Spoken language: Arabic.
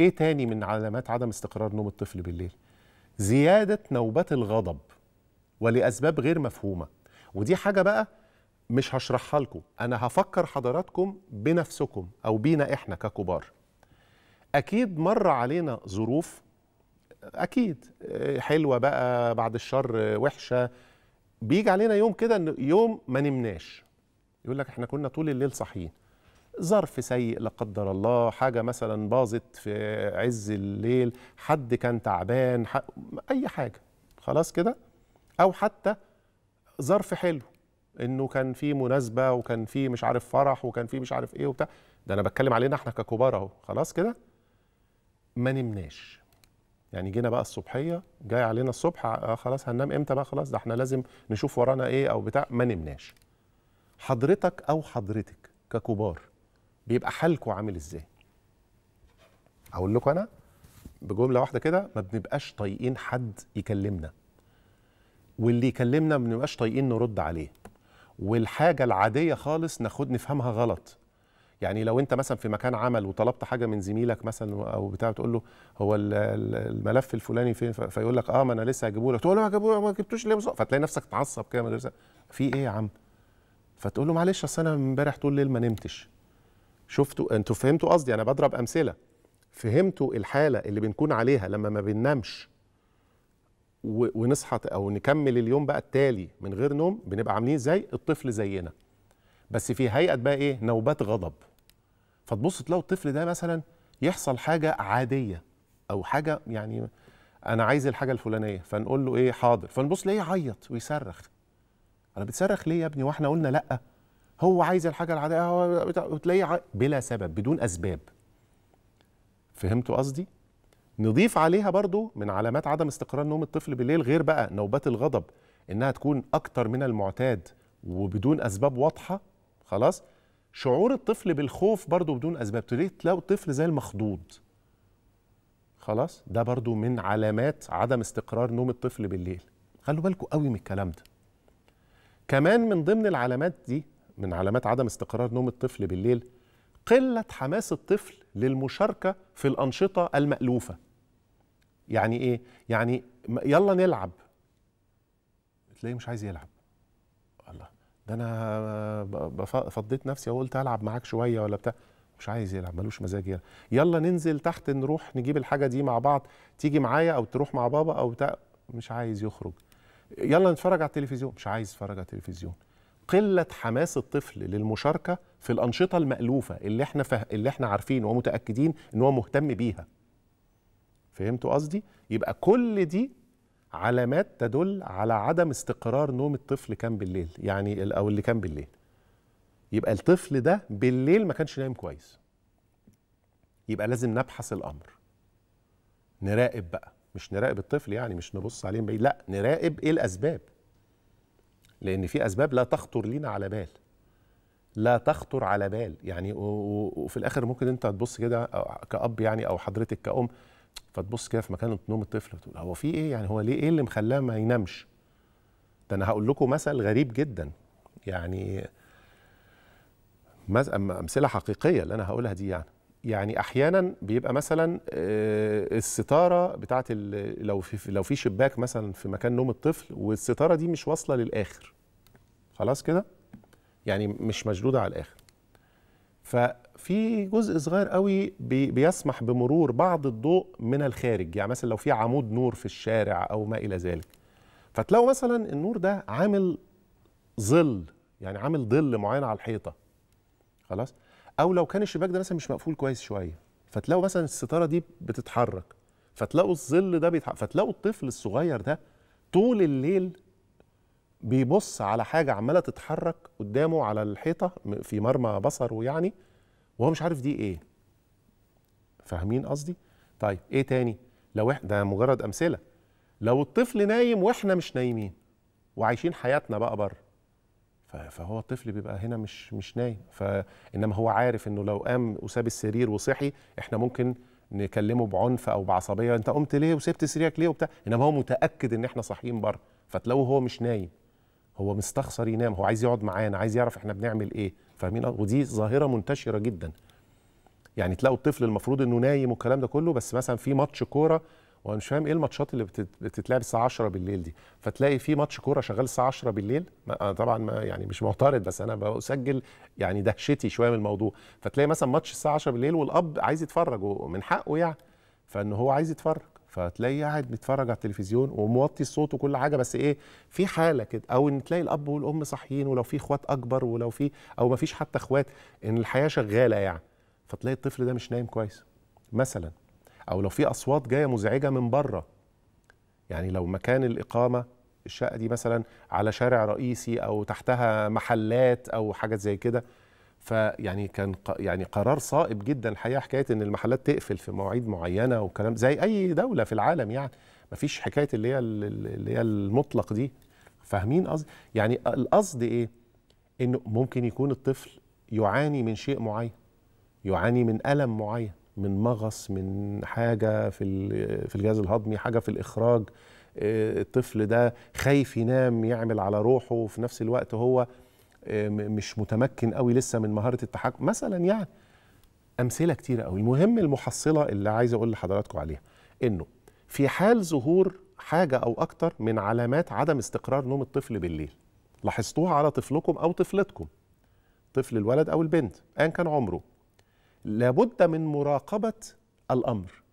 ايه تاني من علامات عدم استقرار نوم الطفل بالليل زياده نوبات الغضب ولاسباب غير مفهومه ودي حاجه بقى مش هشرحها لكم انا هفكر حضراتكم بنفسكم او بينا احنا ككبار اكيد مر علينا ظروف اكيد حلوه بقى بعد الشر وحشه بيجي علينا يوم كده يوم ما نمناش يقول لك احنا كنا طول الليل صاحيين ظرف سيء لا قدر الله حاجه مثلا باظت في عز الليل حد كان تعبان اي حاجه خلاص كده او حتى ظرف حلو انه كان في مناسبه وكان في مش عارف فرح وكان في مش عارف ايه وبتاع ده انا بتكلم علينا احنا ككبار اهو خلاص كده ما نمناش يعني جينا بقى الصبحيه جاي علينا الصبح آه خلاص هننام امتى بقى خلاص ده احنا لازم نشوف ورانا ايه او بتاع ما نمناش حضرتك او حضرتك ككبار بيبقى حالكم عامل ازاي اقول لكم انا بجمله واحده كده ما بنبقاش طايقين حد يكلمنا واللي يكلمنا ما بنبقاش طايقين نرد عليه والحاجه العاديه خالص ناخد نفهمها غلط يعني لو انت مثلا في مكان عمل وطلبت حاجه من زميلك مثلا او بتاع تقول له هو الملف الفلاني فين فيقول لك اه ما انا لسه هجيبه لك تقول له هجيبه ما جبتوش ليه فتلاقي نفسك تعصب كده في ايه يا عم فتقول له معلش اصل انا امبارح طول الليل ما نمتش شفتوا انتوا فهمتوا قصدي انا بضرب امثله فهمتوا الحاله اللي بنكون عليها لما ما بننامش ونصحى او نكمل اليوم بقى التالي من غير نوم بنبقى عاملين زي الطفل زينا بس في هيئه بقى ايه نوبات غضب فتبص تلاقوا الطفل ده مثلا يحصل حاجه عاديه او حاجه يعني انا عايز الحاجه الفلانيه فنقول له ايه حاضر فنبص ليه يعيط ويصرخ انا بتصرخ ليه يا ابني واحنا قلنا لا هو عايز الحاجه العاديه هو وتلاقيه بلا سبب بدون اسباب فهمتوا قصدي نضيف عليها برضو من علامات عدم استقرار نوم الطفل بالليل غير بقى نوبات الغضب انها تكون اكتر من المعتاد وبدون اسباب واضحه خلاص شعور الطفل بالخوف برضو بدون اسباب تلاقي تلاقوا الطفل زي المخضوض خلاص ده برضو من علامات عدم استقرار نوم الطفل بالليل خلوا بالكم قوي من الكلام ده كمان من ضمن العلامات دي من علامات عدم استقرار نوم الطفل بالليل قلة حماس الطفل للمشاركة في الأنشطة المألوفة يعني إيه؟ يعني يلا نلعب تلاقيه مش عايز يلعب الله ده أنا فضيت نفسي وقلت ألعب معاك شوية ولا بتاع مش عايز يلعب ملوش مزاج يلعب يلا ننزل تحت نروح نجيب الحاجة دي مع بعض تيجي معايا أو تروح مع بابا أو بتاع مش عايز يخرج يلا نتفرج على التلفزيون مش عايز يتفرج على التلفزيون قله حماس الطفل للمشاركه في الانشطه المالوفه اللي احنا فه... اللي احنا عارفين ومتاكدين ان هو مهتم بيها فهمتوا قصدي يبقى كل دي علامات تدل على عدم استقرار نوم الطفل كان بالليل يعني او اللي كان بالليل يبقى الطفل ده بالليل ما كانش نايم كويس يبقى لازم نبحث الامر نراقب بقى مش نراقب الطفل يعني مش نبص عليه من بعيد لا نراقب ايه الاسباب لان في اسباب لا تخطر لينا على بال لا تخطر على بال يعني وفي الاخر ممكن انت تبص كده كاب يعني او حضرتك كأم فتبص كده في مكان نوم الطفل تقول هو في ايه يعني هو ليه ايه اللي مخلاه ما ينامش ده انا هقول لكم مثل غريب جدا يعني امثله حقيقيه اللي انا هقولها دي يعني يعني احيانا بيبقى مثلا آه، الستاره بتاعه لو في لو في شباك مثلا في مكان نوم الطفل والستاره دي مش واصله للاخر خلاص كده يعني مش مشدوده على الاخر ففي جزء صغير قوي بيسمح بمرور بعض الضوء من الخارج يعني مثلا لو في عمود نور في الشارع او ما الى ذلك فتلاقوا مثلا النور ده عامل ظل يعني عامل ظل معين على الحيطه خلاص او لو كان الشباك ده مثلا مش مقفول كويس شويه فتلاقوا مثلا الستاره دي بتتحرك فتلاقوا الظل ده بيتحرك فتلاقوا الطفل الصغير ده طول الليل بيبص على حاجه عماله تتحرك قدامه على الحيطه في مرمى بصره يعني وهو مش عارف دي ايه فاهمين قصدي طيب ايه تاني لو احنا ده مجرد امثله لو الطفل نايم واحنا مش نايمين وعايشين حياتنا بقى بره فهو الطفل بيبقى هنا مش مش نايم فانما هو عارف انه لو قام وساب السرير وصحي احنا ممكن نكلمه بعنف او بعصبيه انت قمت ليه وسبت سريرك ليه وبتاع انما هو متاكد ان احنا صاحيين بره فتلاقوه هو مش نايم هو مستخسر ينام هو عايز يقعد معانا عايز يعرف احنا بنعمل ايه فاهمين ودي ظاهره منتشره جدا يعني تلاقوا الطفل المفروض انه نايم والكلام ده كله بس مثلا في ماتش كوره وانا مش فاهم ايه الماتشات اللي بتتلعب الساعه 10 بالليل دي فتلاقي في ماتش كوره شغال الساعه 10 بالليل انا طبعا ما يعني مش معترض بس انا بسجل يعني دهشتي شويه من الموضوع فتلاقي مثلا ماتش الساعه 10 بالليل والاب عايز يتفرج ومن حقه يعني فان هو عايز يتفرج فتلاقيه قاعد بيتفرج على التلفزيون وموطي الصوت وكل حاجه بس ايه في حاله كده او ان تلاقي الاب والام صاحيين ولو في اخوات اكبر ولو في او ما فيش حتى اخوات ان الحياه شغاله يعني فتلاقي الطفل ده مش نايم كويس مثلا او لو في اصوات جايه مزعجه من بره يعني لو مكان الاقامه الشقه دي مثلا على شارع رئيسي او تحتها محلات او حاجات زي كده فيعني كان يعني قرار صائب جدا الحقيقه حكايه ان المحلات تقفل في مواعيد معينه وكلام زي اي دوله في العالم يعني ما فيش حكايه اللي هي اللي هي المطلق دي فاهمين قصدي يعني القصد ايه انه ممكن يكون الطفل يعاني من شيء معين يعاني من الم معين من مغص من حاجه في في الجهاز الهضمي حاجه في الاخراج آه، الطفل ده خايف ينام يعمل على روحه وفي نفس الوقت هو آه، مش متمكن قوي لسه من مهاره التحكم مثلا يعني امثله كتيره قوي المهم المحصله اللي عايز اقول لحضراتكم عليها انه في حال ظهور حاجه او اكتر من علامات عدم استقرار نوم الطفل بالليل لاحظتوها على طفلكم او طفلتكم طفل الولد او البنت ان كان عمره لابد من مراقبه الامر